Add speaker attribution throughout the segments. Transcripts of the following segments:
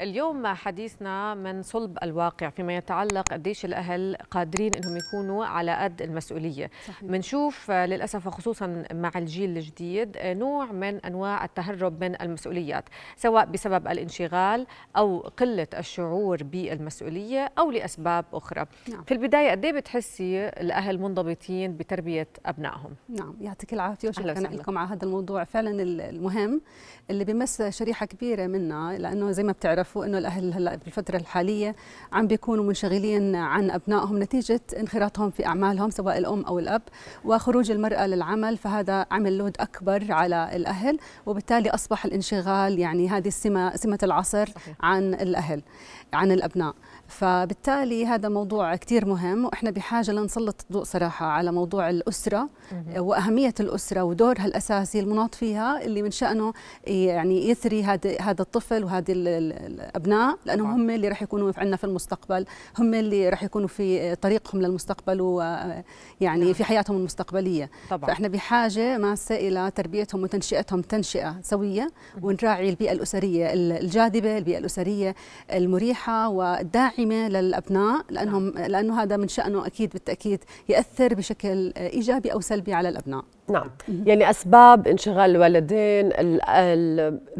Speaker 1: اليوم حديثنا من صلب الواقع فيما يتعلق قديش الاهل قادرين انهم يكونوا على قد المسؤوليه بنشوف آه، للاسف وخصوصا مع الجيل الجديد آه، نوع من انواع التهرب من المسؤوليات سواء بسبب الانشغال او قله الشعور بالمسؤوليه او لاسباب اخرى نعم. في البدايه قد إيه بتحسي الاهل منضبطين بتربيه ابنائهم نعم يعطيك العافيه وشكرا لكم على
Speaker 2: هذا الموضوع فعلا المهم اللي بيمس شريحه كبيره منا لانه زي ما بتعرف بيعرفوا انه الاهل هلا بالفتره الحاليه عم بيكونوا منشغلين عن ابنائهم نتيجه انخراطهم في اعمالهم سواء الام او الاب وخروج المراه للعمل فهذا عمل لود اكبر على الاهل وبالتالي اصبح الانشغال يعني هذه السمه سمه العصر صحيح. عن الاهل عن الابناء فبالتالي هذا موضوع كثير مهم وإحنا بحاجة لنسلط الضوء صراحة على موضوع الأسرة وأهمية الأسرة ودورها الأساسي المناط فيها اللي من شأنه يعني يثري هذا هذا الطفل وهذه الأبناء لأنهم هم اللي راح يكونوا عندنا في المستقبل هم اللي راح يكونوا في طريقهم للمستقبل ويعني نعم. في حياتهم المستقبلية طبعا. فإحنا بحاجة ماسة إلى تربيتهم وتنشئتهم تنشئة سوية ونراعي البيئة الأسرية الجاذبة البيئة الأسرية المريحة والداعمة حمايه للابناء لانهم نعم. لانه هذا من شانه اكيد
Speaker 3: بالتاكيد ياثر بشكل ايجابي او سلبي على الابناء نعم يعني أسباب انشغال الوالدين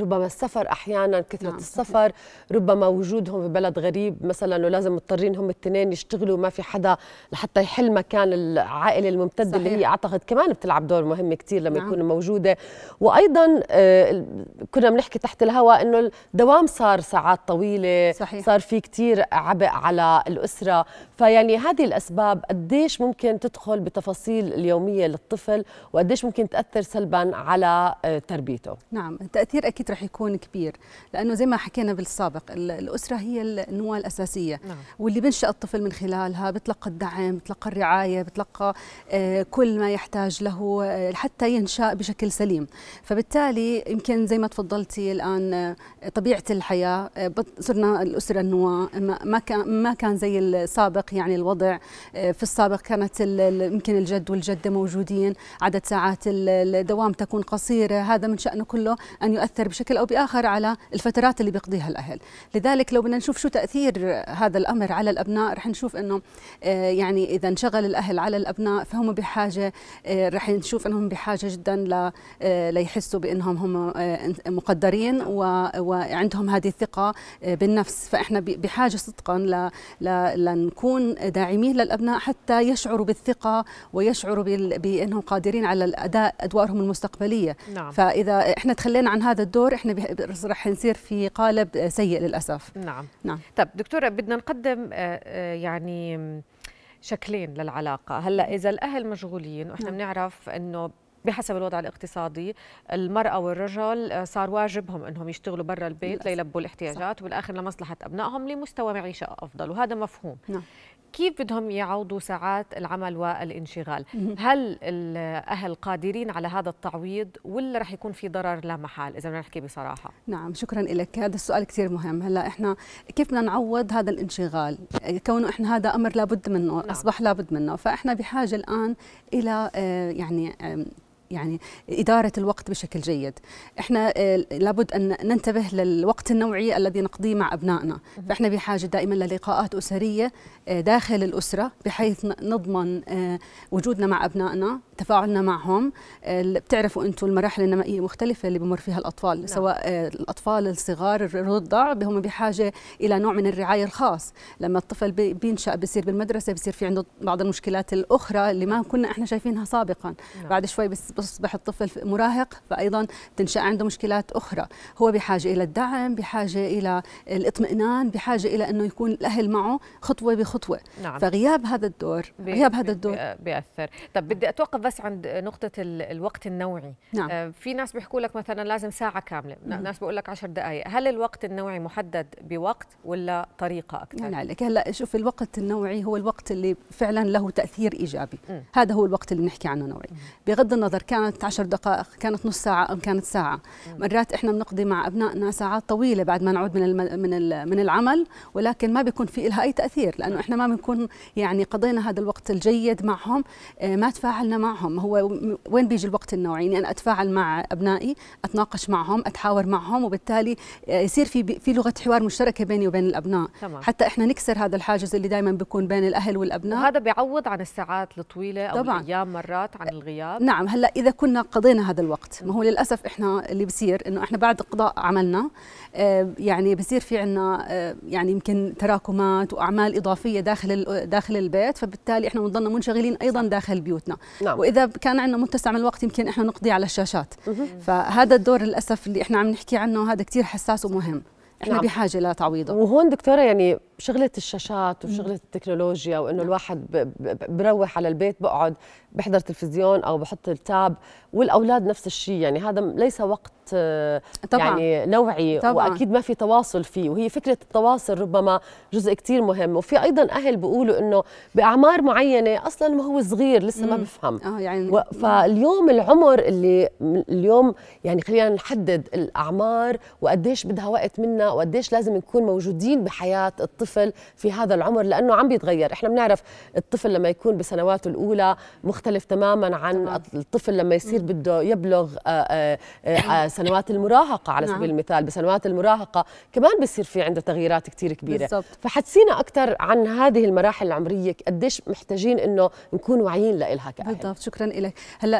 Speaker 3: ربما السفر أحيانا كثرة نعم. السفر ربما وجودهم ببلد غريب مثلا ولازم مضطرين هم الاثنين يشتغلوا ما في حدا لحتى يحل مكان العائلة الممتدة صحيح. اللي هي أعتقد كمان بتلعب دور مهم كثير لما نعم. يكون موجودة وأيضا آه، كنا بنحكي تحت الهواء أنه الدوام صار ساعات طويلة صحيح. صار في كثير عبء على الأسرة فيعني هذه الأسباب قديش ممكن تدخل بتفاصيل اليومية للطفل و وقديش ممكن تاثر سلبا على آه، تربيته
Speaker 2: نعم التاثير اكيد رح يكون كبير لانه زي ما حكينا بالسابق الاسره هي النواه الاساسيه نعم. واللي بنشا الطفل من خلالها بتلقى الدعم بتلقى الرعايه بتلقى آه، كل ما يحتاج له آه، حتى ينشا بشكل سليم فبالتالي يمكن زي ما تفضلتي الان طبيعه الحياه صرنا الاسره النواه ما كان ما كان زي السابق يعني الوضع في السابق كانت يمكن الجد والجده موجودين عدد مدة ساعات الدوام تكون قصيرة هذا من شأنه كله أن يؤثر بشكل أو بآخر على الفترات اللي بيقضيها الأهل لذلك لو بدنا نشوف شو تأثير هذا الأمر على الأبناء رح نشوف أنه آه، يعني إذا انشغل الأهل على الأبناء فهم بحاجة آه، رح نشوف أنهم بحاجة جدا ل آه، ليحسوا بأنهم هم مقدرين وعندهم هذه الثقة بالنفس فإحنا بحاجة صدقا لنكون داعمين للأبناء حتى يشعروا بالثقة ويشعروا بأنهم قادرين على الاداء ادوارهم المستقبليه نعم. فاذا احنا تخلينا عن هذا الدور احنا رح نصير في قالب سيء للاسف
Speaker 1: نعم نعم طب دكتوره بدنا نقدم آه، آه، يعني شكلين للعلاقه هلا اذا الاهل مشغولين واحنا نعم. بنعرف نعم. انه بحسب الوضع الاقتصادي المرأة والرجل آه، صار واجبهم أنهم يشتغلوا برا البيت ليلبوا الاحتياجات وبالآخر لمصلحة أبنائهم لمستوى معيشة أفضل وهذا مفهوم نعم. كيف بدهم يعوضوا ساعات العمل والانشغال هل الاهل قادرين على هذا التعويض ولا رح يكون في ضرر لا محال اذا بدنا نحكي بصراحه
Speaker 2: نعم شكرا لك هذا السؤال كثير مهم هلا احنا كيف بدنا نعوض هذا الانشغال كونه احنا هذا امر لابد منه نعم. اصبح لابد منه فاحنا بحاجه الان الى آه، يعني آه، يعني إدارة الوقت بشكل جيد إحنا آه، لابد أن ننتبه للوقت النوعي الذي نقضيه مع أبنائنا فإحنا بحاجة دائما للقاءات أسرية آه، داخل الأسرة بحيث نضمن آه، وجودنا مع أبنائنا تفاعلنا معهم آه، بتعرفوا انتم المراحل النمائيه مختلفه اللي بمر فيها الاطفال نعم. سواء آه، الاطفال الصغار الرضع هم بحاجه الى نوع من الرعايه الخاص لما الطفل بينشا بصير بالمدرسه بصير في عنده بعض المشكلات الاخرى اللي ما كنا احنا شايفينها سابقا نعم. بعد شوي بيصبح الطفل مراهق فايضا تنشا عنده مشكلات اخرى هو بحاجه الى الدعم بحاجه الى الاطمئنان بحاجه الى انه يكون الاهل معه خطوه بخطوه نعم. فغياب هذا الدور غياب هذا الدور
Speaker 1: بيأثر طب بدي اتوقف بس عند نقطة الوقت النوعي نعم. آه، في ناس بيحكوا لك مثلا لازم ساعة كاملة نعم. ناس بيقول لك 10 دقائق هل الوقت النوعي محدد بوقت ولا طريقة أكثر؟ يعني عليك
Speaker 2: هلا شوف الوقت النوعي هو الوقت اللي فعلا له تأثير إيجابي م. هذا هو الوقت اللي بنحكي عنه نوعي م. بغض النظر كانت 10 دقائق كانت نص ساعة أم كانت ساعة م. مرات إحنا بنقضي مع أبنائنا ساعات طويلة بعد ما نعود من الم... من ال... من العمل ولكن ما بيكون في لها أي تأثير لأنه إحنا ما بنكون يعني قضينا هذا الوقت الجيد معهم آه، ما تفاعلنا معهم معهم هو وين بيجي الوقت النوعي يعني انا اتفاعل مع ابنائي اتناقش معهم اتحاور معهم وبالتالي آه، يصير في في لغه حوار مشتركه بيني وبين الابناء تمام. حتى احنا نكسر هذا الحاجز اللي دائما بيكون بين الاهل والابناء
Speaker 1: وهذا بيعوض عن الساعات الطويله او طبعاً. الايام مرات عن الغياب نعم
Speaker 2: هلا اذا كنا قضينا هذا الوقت ما هو للاسف احنا اللي بصير انه احنا بعد قضاء عملنا آه، يعني بصير في عندنا آه، يعني يمكن تراكمات واعمال اضافيه داخل داخل البيت فبالتالي احنا بنضلنا منشغلين ايضا داخل بيوتنا نعم. واذا كان عندنا متسع من الوقت يمكن احنا نقضي على الشاشات فهذا الدور للاسف اللي احنا عم نحكي عنه هذا كثير حساس ومهم احنا نعم. بحاجه لتعويضه
Speaker 3: وهون دكتوره يعني شغله الشاشات وشغله التكنولوجيا وانه نعم. الواحد بروح على البيت بقعد بحضر تلفزيون او بحط التاب والاولاد نفس الشيء يعني هذا ليس وقت آه، طبعا. يعني نوعي طبعا. واكيد ما في تواصل فيه وهي فكره التواصل ربما جزء كثير مهم وفي ايضا اهل بيقولوا انه باعمار معينه اصلا ما هو صغير لسه ما بفهم آه يعني فاليوم العمر اللي اليوم يعني خلينا نحدد الاعمار وقديش بدها وقت منا وقديش لازم نكون موجودين بحياه الطفل في هذا العمر لانه عم بيتغير احنا بنعرف الطفل لما يكون بسنواته الاولى مختلف تماما عن طبعا. الطفل لما يصير بده يبلغ آآ آآ آآ سنوات المراهقه على سبيل نعم. المثال بسنوات المراهقه كمان بصير في عنده تغييرات كثير كبيره بالزبط. فحدسينا اكثر عن هذه المراحل العمريه قديش محتاجين انه نكون واعيين لها كأهل بالضبط شكرا لك هلا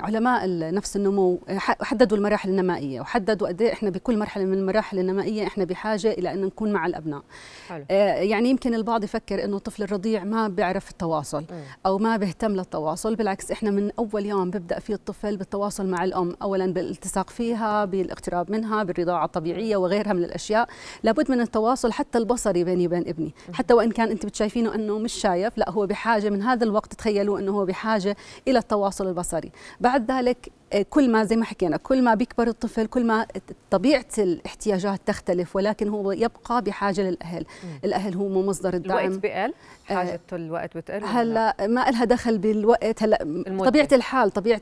Speaker 3: علماء نفس النمو
Speaker 2: حددوا المراحل النمائيه وحددوا قد إيه احنا بكل مرحله من المراحل النمائيه احنا بحاجه الى ان نكون مع الابناء حلو. آه، يعني يمكن البعض يفكر انه الطفل الرضيع ما بيعرف التواصل او ما بيهتم للتواصل بالعكس احنا من اول يوم ببدا فيه الطفل بالتواصل مع الام اولا بالالتصاق فيها بالاقتراب منها بالرضاعه الطبيعيه وغيرها من الاشياء لابد من التواصل حتى البصري بيني وبين ابني حتى وان كان انت بتشايفينه انه مش شايف لا هو بحاجه من هذا الوقت تخيلوا انه هو بحاجه الى التواصل البصري بعد ذلك كل ما زي ما حكينا كل ما بيكبر الطفل كل ما طبيعه الاحتياجات تختلف ولكن هو يبقى بحاجه للاهل مم. الاهل هم مصدر الدعم الوقت بقل آه، حاجته الوقت بتقل هلا ما لها دخل بالوقت هلا طبيعه الحال طبيعه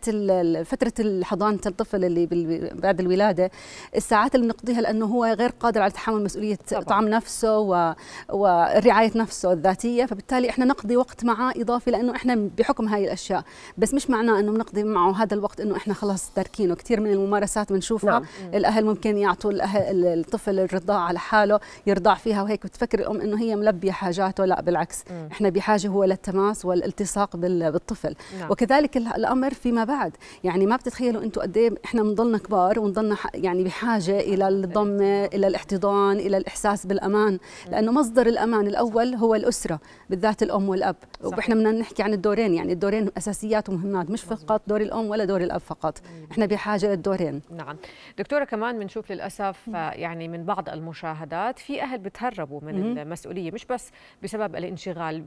Speaker 2: فتره حضانه الطفل اللي بعد الولاده الساعات اللي بنقضيها لانه هو غير قادر على تحمل مسؤوليه طبعا. طعم نفسه و... ورعايه نفسه الذاتيه فبالتالي احنا نقضي وقت معاه اضافي لانه احنا بحكم هاي الاشياء بس مش معناه انه بنقضي معه هذا الوقت انه احنا خلص تركينه كثير من الممارسات بنشوفها نعم. الاهل ممكن يعطوا الأهل الطفل الرضاعه لحاله يرضع فيها وهيك بتفكر الام انه هي ملبيه حاجاته لا بالعكس م. احنا بحاجه هو للتماس والالتصاق بالطفل نعم. وكذلك الامر فيما بعد يعني ما بتتخيلوا انتم قد ايه احنا بنضلنا كبار ونضلنا يعني بحاجه الى نعم. الضمه الى الاحتضان الى الاحساس بالامان لانه مصدر الامان الاول هو الاسره بالذات الام والاب صحيح. واحنا بدنا نحكي عن الدورين يعني الدورين اساسيات ومهمات مش فقط دور الام ولا دور الاب فقط فقط احنا بحاجه للدورين
Speaker 1: نعم دكتوره كمان بنشوف للاسف يعني من بعض المشاهدات في اهل بتهربوا من المسؤوليه مش بس بسبب الانشغال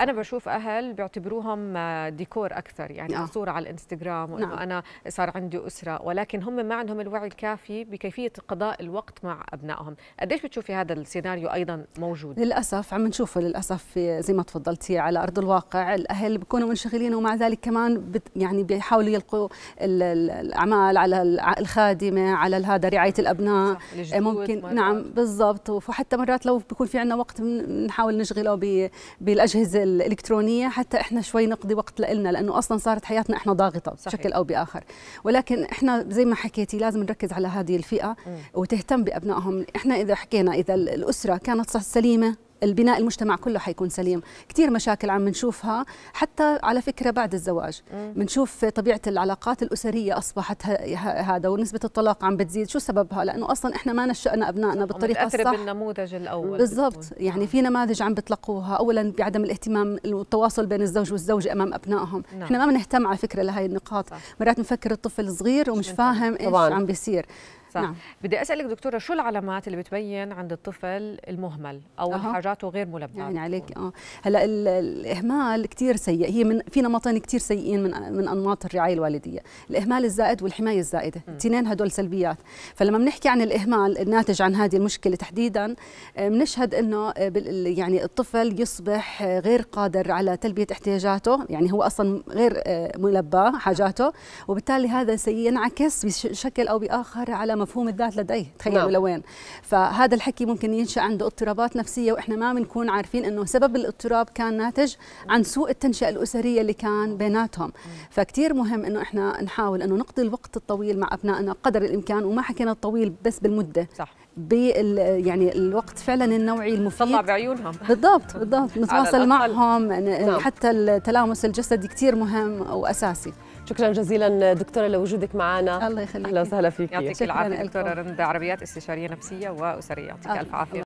Speaker 1: انا بشوف اهل بيعتبروهم آه، ديكور اكثر يعني نعم. صوره على الانستغرام وانه نعم. انا صار عندي اسره ولكن هم ما عندهم الوعي الكافي بكيفيه قضاء الوقت مع ابنائهم قديش بتشوفي هذا السيناريو ايضا موجود
Speaker 2: للاسف عم نشوفه للاسف زي ما تفضلتي على ارض الواقع الاهل بيكونوا منشغلين ومع ذلك كمان بت يعني بيحاولوا يلقوا ال الاعمال على الخادمه على هذا رعايه الابناء صح. ممكن مرات. نعم بالضبط وحتى مرات لو بيكون في عندنا وقت بنحاول نشغله بالاجهزه الالكترونيه حتى احنا شوي نقضي وقت لنا لانه اصلا صارت حياتنا احنا ضاغطه صحيح. بشكل او باخر ولكن احنا زي ما حكيتي لازم نركز على هذه الفئه م. وتهتم بابنائهم احنا اذا حكينا اذا الاسره كانت سليمه البناء المجتمع كله حيكون سليم كثير مشاكل عم نشوفها حتى على فكرة بعد الزواج بنشوف طبيعة العلاقات الأسرية أصبحت هذا ونسبة الطلاق عم بتزيد شو سببها لأنه أصلا إحنا ما نشأنا أبنائنا بالطريقة الصح
Speaker 1: بالنموذج الأول بالضبط
Speaker 2: يعني في نعم. نماذج عم بتلقوها أولا بعدم الاهتمام والتواصل بين الزوج والزوجة أمام أبنائهم نعم. إحنا ما بنهتم على فكرة لهي النقاط صح. مرات نفكر الطفل صغير ومش فاهم إيش عم بيصير
Speaker 1: صح نعم. نعم. بدي اسالك دكتوره شو العلامات اللي بتبين عند الطفل المهمل او أه. حاجاته غير ملبيه يعني عليك
Speaker 2: اه هلا الاهمال كثير سيء هي من في نمطين كثير سيئين من من انماط الرعايه الوالديه الاهمال الزائد والحمايه الزائده الاثنين هدول سلبيات فلما بنحكي عن الاهمال الناتج عن هذه المشكله تحديدا آه، بنشهد انه آه، يعني الطفل يصبح آه، غير قادر على تلبيه احتياجاته يعني هو اصلا غير ملبى حاجاته وبالتالي هذا سينعكس بشكل او باخر على مفهوم الذات لديه تخيلوا نعم. لوين فهذا الحكي ممكن ينشا عنده اضطرابات نفسيه واحنا ما بنكون عارفين انه سبب الاضطراب كان ناتج عن سوء التنشئه الاسريه اللي كان بيناتهم فكتير مهم انه احنا نحاول انه نقضي الوقت الطويل مع ابنائنا قدر الامكان وما حكينا الطويل بس بالمده صح بال يعني الوقت فعلا النوعي المفيد نطلع بعيونهم بالضبط بالضبط نتواصل معهم نعم. حتى التلامس الجسدي كثير مهم واساسي شكرا جزيلا دكتوره لوجودك معنا الله يخليك اهلا وسهلا فيك يعطيك العافيه دكتوره رند عربيات استشاريه نفسيه واسريه يعطيك الف عافيه